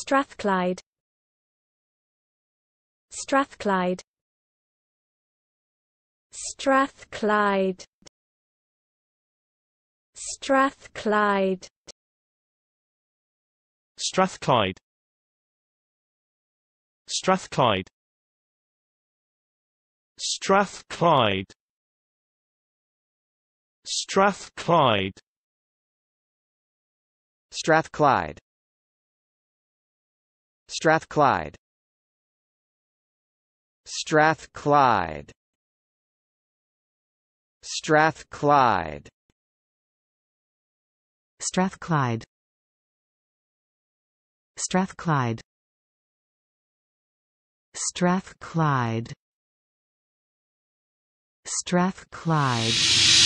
Strathclyde Strathclyde Strathclyde Strathclyde Strathclyde Strathclyde Strathclyde Strathclyde Strathclyde Strathclyde Strathclyde Strathclyde Strathclyde Strathclyde Strathclyde Strathclyde